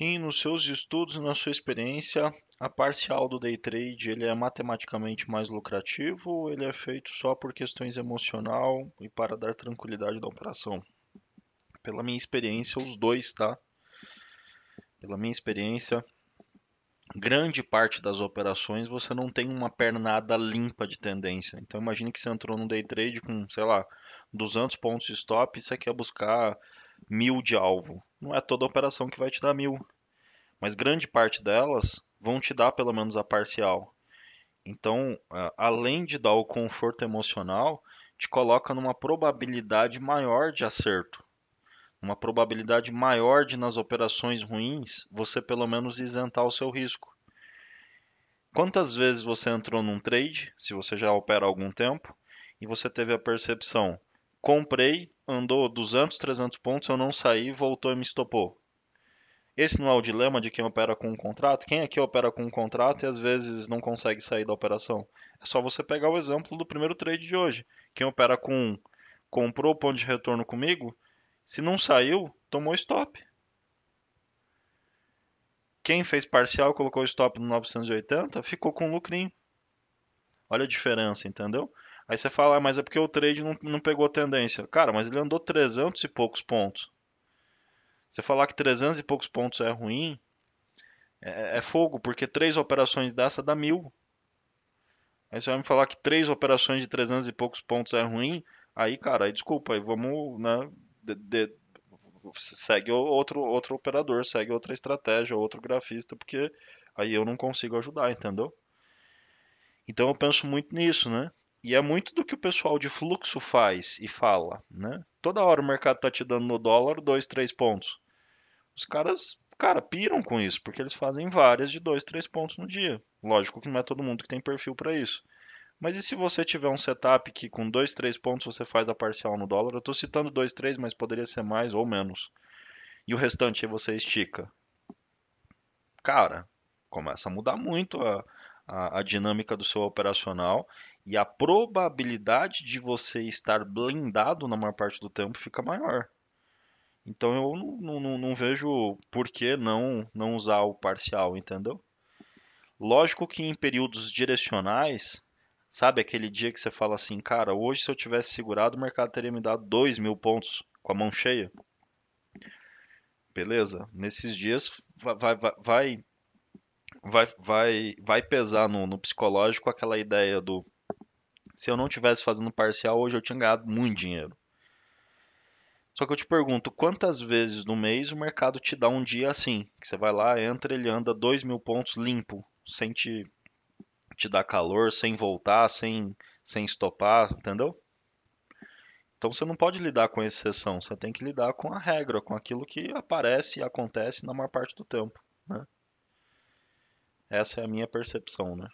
pouquinho nos seus estudos e na sua experiência, a parcial do day trade ele é matematicamente mais lucrativo ou ele é feito só por questões emocional e para dar tranquilidade da operação? Pela minha experiência, os dois, tá? Pela minha experiência, grande parte das operações você não tem uma pernada limpa de tendência. Então imagine que você entrou num day trade com, sei lá, 200 pontos de stop e você quer buscar mil de alvo. Não é toda operação que vai te dar mil, mas grande parte delas vão te dar pelo menos a parcial. Então, além de dar o conforto emocional, te coloca numa probabilidade maior de acerto, uma probabilidade maior de nas operações ruins você pelo menos isentar o seu risco. Quantas vezes você entrou num trade, se você já opera há algum tempo, e você teve a percepção: comprei, andou 200, 300 pontos, eu não saí, voltou e me estopou. Esse não é o dilema de quem opera com um contrato? Quem aqui opera com um contrato e às vezes não consegue sair da operação? É só você pegar o exemplo do primeiro trade de hoje. Quem opera com comprou o ponto de retorno comigo, se não saiu, tomou stop. Quem fez parcial, colocou stop no 980, ficou com lucrinho. Olha a diferença, entendeu? Aí você fala, ah, mas é porque o trade não, não pegou tendência. Cara, mas ele andou 300 e poucos pontos. Você falar que 300 e poucos pontos é ruim, é, é, é fogo, porque três operações dessa dá mil. Aí você vai me falar que três operações de 300 e poucos pontos é ruim, aí, cara, aí desculpa, aí vamos, né, de, de, segue outro, outro operador, segue outra estratégia, outro grafista, porque aí eu não consigo ajudar, entendeu? Então eu penso muito nisso, né? E é muito do que o pessoal de fluxo faz e fala, né? Toda hora o mercado tá te dando no dólar dois, três pontos. Os caras, cara, piram com isso, porque eles fazem várias de dois, três pontos no dia. Lógico que não é todo mundo que tem perfil para isso. Mas e se você tiver um setup que com dois, três pontos você faz a parcial no dólar? Eu estou citando dois, três, mas poderia ser mais ou menos. E o restante aí você estica. Cara, começa a mudar muito a, a, a dinâmica do seu operacional e a probabilidade de você estar blindado na maior parte do tempo fica maior. Então eu não, não, não, vejo por que não, não usar o parcial, entendeu? Lógico que em períodos direcionais, sabe aquele dia que você fala assim, cara, hoje se eu tivesse segurado, o mercado teria me dado 2 mil pontos com a mão cheia. Beleza, nesses dias vai, vai, vai vai, vai, vai pesar no, no psicológico aquela ideia do se eu não tivesse fazendo parcial hoje eu tinha ganhado muito dinheiro. Só que eu te pergunto, quantas vezes no mês o mercado te dá um dia assim? Que você vai lá, entra, ele anda dois mil pontos limpo, sem te, te dar calor, sem voltar, sem, sem estopar, entendeu? Então você não pode lidar com exceção, você tem que lidar com a regra, com aquilo que aparece e acontece na maior parte do tempo. Né? Essa é a minha percepção, né?